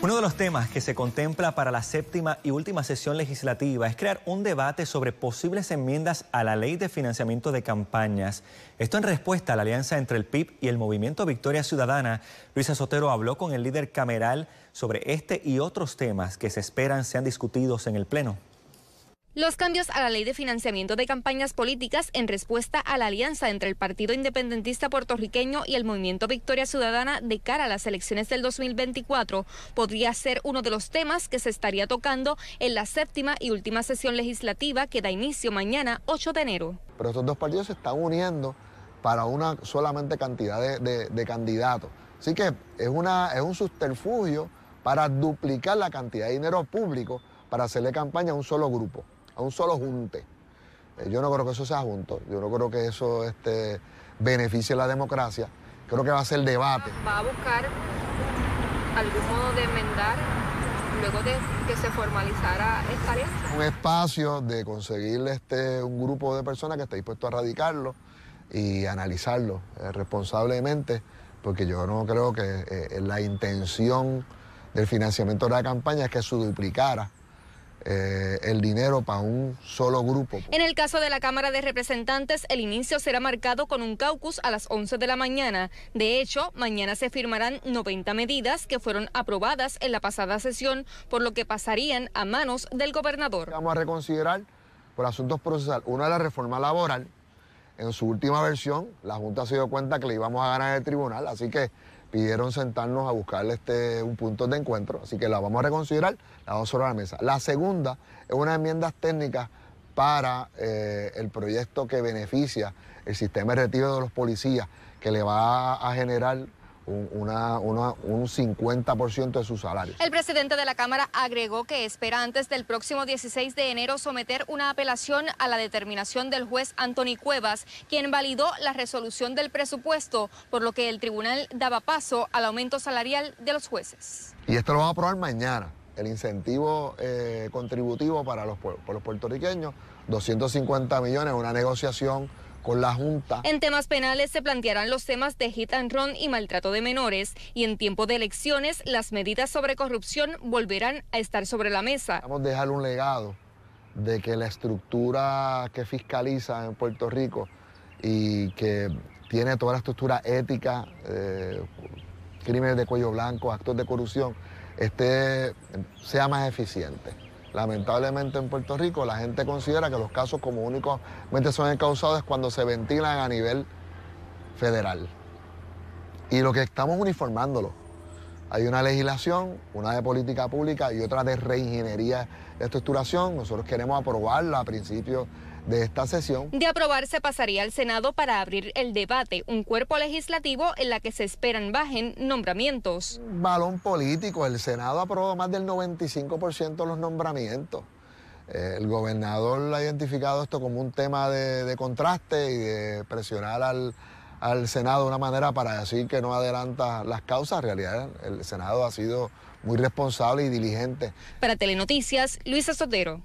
Uno de los temas que se contempla para la séptima y última sesión legislativa es crear un debate sobre posibles enmiendas a la ley de financiamiento de campañas. Esto en respuesta a la alianza entre el PIB y el movimiento Victoria Ciudadana. Luisa Sotero habló con el líder cameral sobre este y otros temas que se esperan sean discutidos en el Pleno. Los cambios a la ley de financiamiento de campañas políticas en respuesta a la alianza entre el Partido Independentista Puertorriqueño y el Movimiento Victoria Ciudadana de cara a las elecciones del 2024 podría ser uno de los temas que se estaría tocando en la séptima y última sesión legislativa que da inicio mañana 8 de enero. Pero estos dos partidos se están uniendo para una solamente cantidad de, candidatos. Así que es, una, es un subterfugio para duplicar la cantidad de dinero público para hacerle campaña a un solo grupo a un solo junte. Eh, yo no creo que eso sea junto, yo no creo que eso beneficie este, beneficie la democracia, creo que va a ser debate. Va a buscar algún modo de enmendar luego de que se formalizara esta ley? Un espacio de conseguirle este, un grupo de personas que esté dispuesto a radicarlo y analizarlo eh, responsablemente, porque yo no creo que eh, la intención del financiamiento de la campaña es que se duplicara eh, el dinero para un solo grupo. Pues. En el caso de la Cámara de Representantes, el inicio será marcado con un caucus a las 11 de la mañana. De hecho, mañana se firmarán 90 medidas que fueron aprobadas en la pasada sesión, por lo que pasarían a manos del gobernador. Vamos a reconsiderar por asuntos procesales. Una es la reforma laboral. En su última versión, la Junta se dio cuenta que le íbamos a ganar el tribunal, así que pidieron sentarnos a buscarle este, un punto de encuentro, así que la vamos a reconsiderar, la vamos a la mesa. La segunda es una enmiendas técnicas para eh, el proyecto que beneficia el sistema de retiro de los policías, que le va a generar un, 50% de su salario. El presidente de la Cámara agregó que espera antes del próximo 16 de enero someter una apelación a la determinación del juez Anthony Cuevas, quien validó la resolución del presupuesto, por lo que el tribunal daba paso al aumento salarial de los jueces. Y esto lo va a aprobar mañana, el incentivo eh, contributivo para los, para los puertorriqueños, 250 millones, una negociación con la Junta. En temas penales se plantearán los temas de hit and run y maltrato de menores y en tiempo de elecciones las medidas sobre corrupción volverán a estar sobre la mesa. Vamos a dejar un legado de que la estructura que fiscaliza en Puerto Rico y que tiene toda la estructura ética, eh, crímenes de cuello blanco, actos de corrupción, este, sea más eficiente. Lamentablemente en Puerto Rico la gente considera que los casos como únicamente son es cuando se ventilan a nivel federal. Y lo que estamos uniformándolo. Hay una legislación, una de política pública y otra de reingeniería de estructuración. Nosotros queremos aprobarla a principios de esta sesión. De aprobarse pasaría al Senado para abrir el debate, un cuerpo legislativo en la que se esperan bajen nombramientos. Balón político, el Senado aprobó más del 95% de los nombramientos. Eh, el gobernador ha identificado esto como un tema de, contraste y de presionar al, al Senado de una manera para decir que no adelanta las causas. En realidad, el Senado ha sido muy responsable y diligente. Para Telenoticias, Luisa Sotero.